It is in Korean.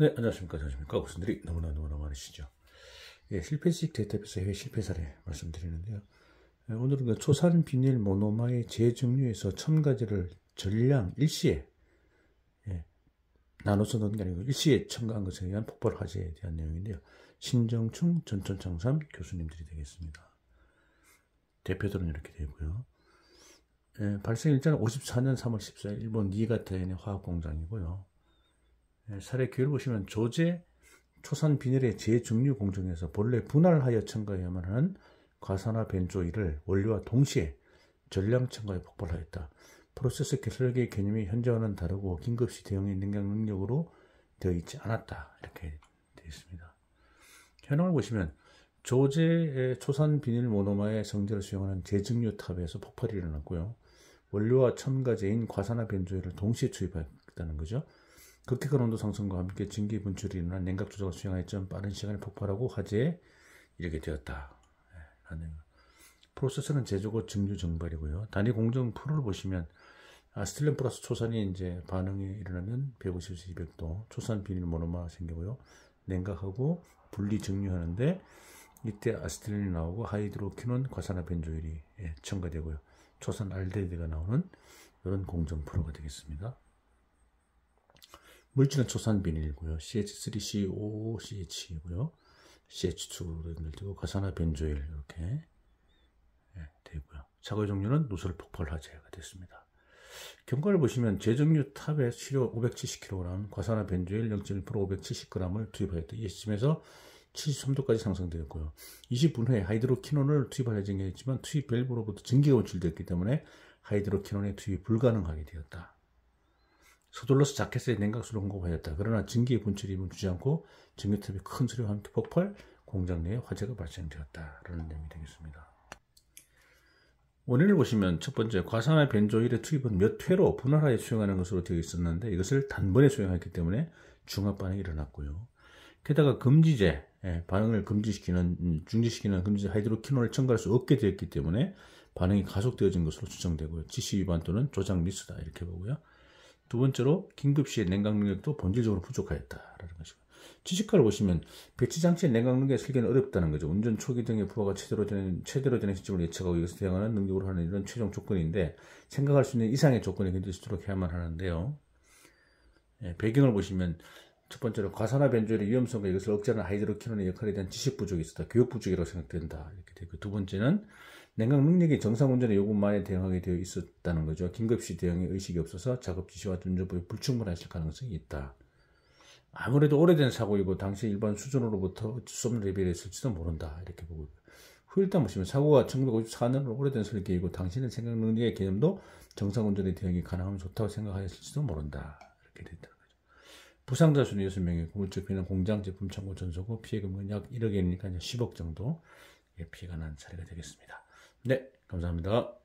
네, 안녕하십니까. 안녕하십니까. 고수들이 님 너무나 너무나 많으시죠. 예, 실패식 데이터베이 해외 실패 사례 말씀드리는데요. 예, 오늘은 그초산 비닐 모노마의 재정류에서 첨 가지를 전량 일시에 예, 나눠서 넣은 게 아니고 일시에 첨가한 것에 의한 폭발 화재에 대한 내용인데요. 신정충 전천창삼 교수님들이 되겠습니다. 대표들은 이렇게 되고요. 예, 발생 일자는 54년 3월 14일 일본 니가타현의 화학 공장이고요. 예, 사례 기회를 보시면 조제 초산 비닐의 재증류 공정에서 본래 분할하여 첨가해야만 하는 과산화 벤조일을 원료와 동시에 전량 첨가에 폭발하였다. 프로세스 개설계의 개념이 현재와는 다르고 긴급시 대응의 능력 능력으로 되어 있지 않았다. 이렇게 되어 있습니다. 현황을 보시면 조제의 초산 비닐 모노마의 성질을 수용하는 재증류 탑에서 폭발이 일어났고요. 원료와 첨가제인 과산화 벤조일을 동시에 투입했다는 거죠. 극격한 온도 상승과 함께 증기 분출이 일어난 냉각 조작을수행할점 빠른 시간에 폭발하고 화재에 이르게 되었다. 라는 프로세스는 제조고 증류 증발이고요. 단위 공정 프로를 보시면 아스틸렌 플러스 초산이 이제 반응이 일어나면 1 5 0 200도 초산 비닐 모노마 생기고요. 냉각하고 분리 증류하는데 이때 아스틸렌이 나오고 하이드로키논 과산화벤조일이 예, 첨가되고요. 초산 알데히드가 나오는 이런 공정 프로가 되겠습니다. 물질은 초산 비닐이고요. CH3COCH이고요. CH2로 연결되고 가산화 벤조일 이렇게 네, 되고요. 사고의 종류는 노설 폭발화제가 됐습니다. 경과를 보시면 제정류 탑에 시료 570kg, 과산화 벤조일 0.1% 570g을 투입하였다. 이 시점에서 73도까지 상승되었고요. 20분 후에 하이드로키논을 투입할 예정이었지만 투입 밸브로부터 증기가 오출되었기 때문에 하이드로키논의 투입이 불가능하게 되었다. 서둘러서 자켓에 냉각수를 공급하였다. 그러나 증기의 분출임을 주지 않고 증기탑이 큰 소리와 함께 폭발, 공장 내에 화재가 발생되었다. 라는 내용이 되겠습니다. 원인을 보시면 첫 번째, 과산화 변조일의 투입은 몇 회로 분할하여 수용하는 것으로 되어 있었는데 이것을 단번에 수용했기 때문에 중압 반응이 일어났고요. 게다가 금지제, 예, 반응을 금지시키는, 음, 중지시키는 금지제 하이드로키논을 첨가할 수 없게 되었기 때문에 반응이 가속되어진 것으로 추정되고요. 지시 위반 또는 조작 미수다. 이렇게 보고요. 두 번째로 긴급 시에 냉각 능력도 본질적으로 부족하였다라는 것이고 지식화를 보시면 배치 장치의 냉각 능력의 설계는 어렵다는 거죠. 운전 초기 등의 부하가 제대로 되는 제대로 되는 시점을 예측하고 이것을 대응하는 능력으로 하는 이런 최종 조건인데 생각할 수 있는 이상의 조건이 견디수도록 해야만 하는데요. 예, 배경을 보시면 첫 번째로 과산화 변조의 위험성과 이것을 억제하는 하이드로키논의 역할에 대한 지식 부족이 있었다. 교육 부족이라고 생각된다. 이렇게 되고 두 번째는 냉각 능력이 정상 운전의 요구만에 대응하게 되어 있었다는 거죠. 긴급시 대응의 의식이 없어서 작업 지시와 운전부에 불충분하실 가능성이 있다. 아무래도 오래된 사고이고 당시 일반 수준으로부터 어쩔 수 없는 레벨이었을지도 모른다. 이렇게 보고 후일담 그 보시면 사고가 1954년으로 오래된 설계이고 당신의 생각 능력의 개념도 정상 운전의 대응이 가능하면 좋다고 생각하였을지도 모른다. 이렇게 된다. 부상자 수는 6명에 고물적 피해는 공장 제품 창고 전소고 피해금은 약 1억 엔이니까 10억 정도 피해가 난 사례가 되겠습니다. 네, 감사합니다.